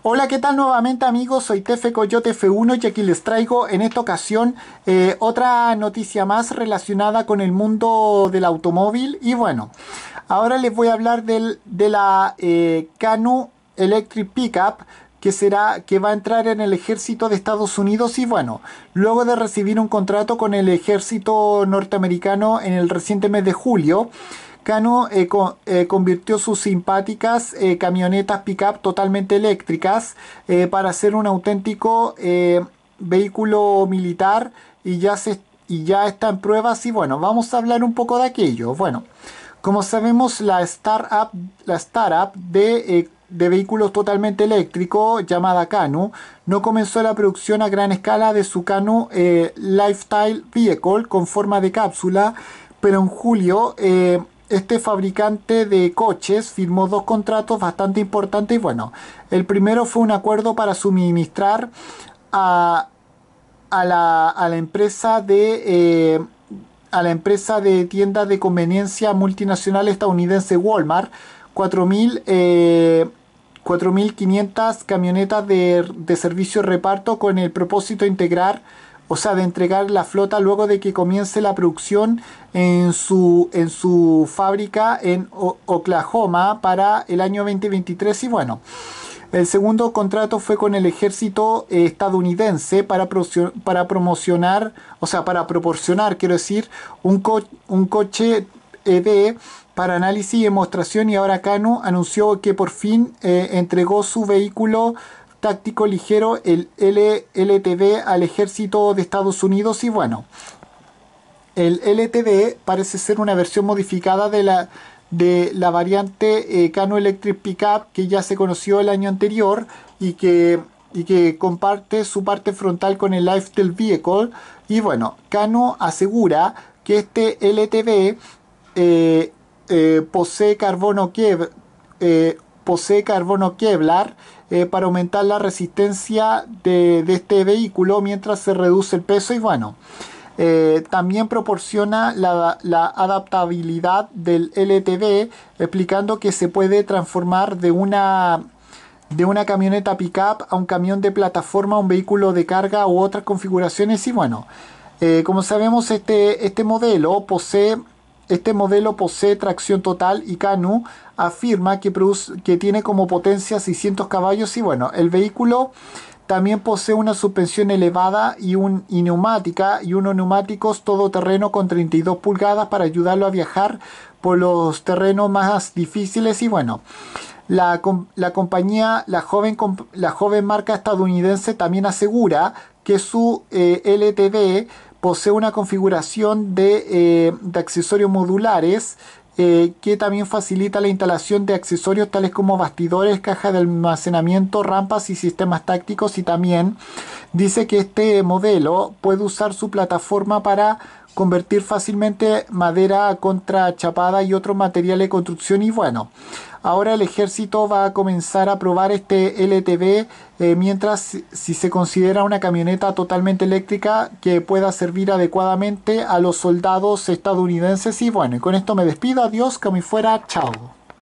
Hola, ¿qué tal nuevamente amigos? Soy Tefe Coyote F1 y aquí les traigo en esta ocasión eh, otra noticia más relacionada con el mundo del automóvil. Y bueno, ahora les voy a hablar de la eh, Electric Pickup que será que va a entrar en el ejército de Estados Unidos y bueno, luego de recibir un contrato con el ejército norteamericano en el reciente mes de julio, Cano eh, eh, convirtió sus simpáticas eh, camionetas pickup totalmente eléctricas eh, para hacer un auténtico vehículo militar y ya, está en pruebas y bueno, vamos a hablar un poco de aquello. Bueno, como sabemos la startup, la startup de vehículos totalmente eléctricos... llamada Cano, no comenzó la producción a gran escala de su Cano Lifestyle Vehicle con forma de cápsula, pero en julio este fabricante de coches firmó dos contratos bastante importantes. bueno, el primero fue un acuerdo para suministrar a, la, empresa de. a la empresa de eh, tiendas de conveniencia multinacional estadounidense Walmart 4.500 eh, camionetas de servicio reparto con el propósito de integrar o sea, de entregar la flota luego de que comience la producción en su, en su fábrica en Oklahoma para el año 2023 y bueno. El segundo contrato fue con el ejército eh, estadounidense para, para promocionar, o sea, para proporcionar, quiero decir, un, un coche ED eh, para análisis y demostración y ahora Cano anunció que por fin eh, entregó su vehículo táctico ligero, el LLTB al ejército de Estados Unidos y bueno, el LTV parece ser una versión modificada de la, de la variante eh, Cano Electric Pickup que ya se conoció el año anterior y que, y que comparte su parte frontal con el Life Vehicle. Y bueno, Cano asegura que este LTB posee eh, eh, carbono queblar posee carbono Kevlar eh, para aumentar la resistencia de, este vehículo mientras se reduce el peso y bueno eh, también proporciona la, adaptabilidad del LTV explicando que se puede transformar de una de una camioneta pickup a un camión de plataforma, un vehículo de carga u otras configuraciones y bueno, eh, como sabemos este, este modelo posee este modelo posee tracción total y Canu afirma que, que tiene como potencia 600 caballos y bueno, el vehículo también posee una suspensión elevada y, un, neumática y unos neumáticos todoterreno con 32 pulgadas para ayudarlo a viajar por los terrenos más difíciles y bueno. La, compañía, la joven, la joven marca estadounidense también asegura que su eh, LTB... Posee una configuración de, eh, accesorios modulares eh, que también facilita la instalación de accesorios tales como bastidores, cajas de almacenamiento, rampas y sistemas tácticos y también Dice que este modelo puede usar su plataforma para convertir fácilmente madera contra chapada y otro material de construcción y bueno, ahora el ejército va a comenzar a probar este LTV eh, mientras si se considera una camioneta totalmente eléctrica que pueda servir adecuadamente a los soldados estadounidenses y bueno, con esto me despido, adiós, que me fuera, chao.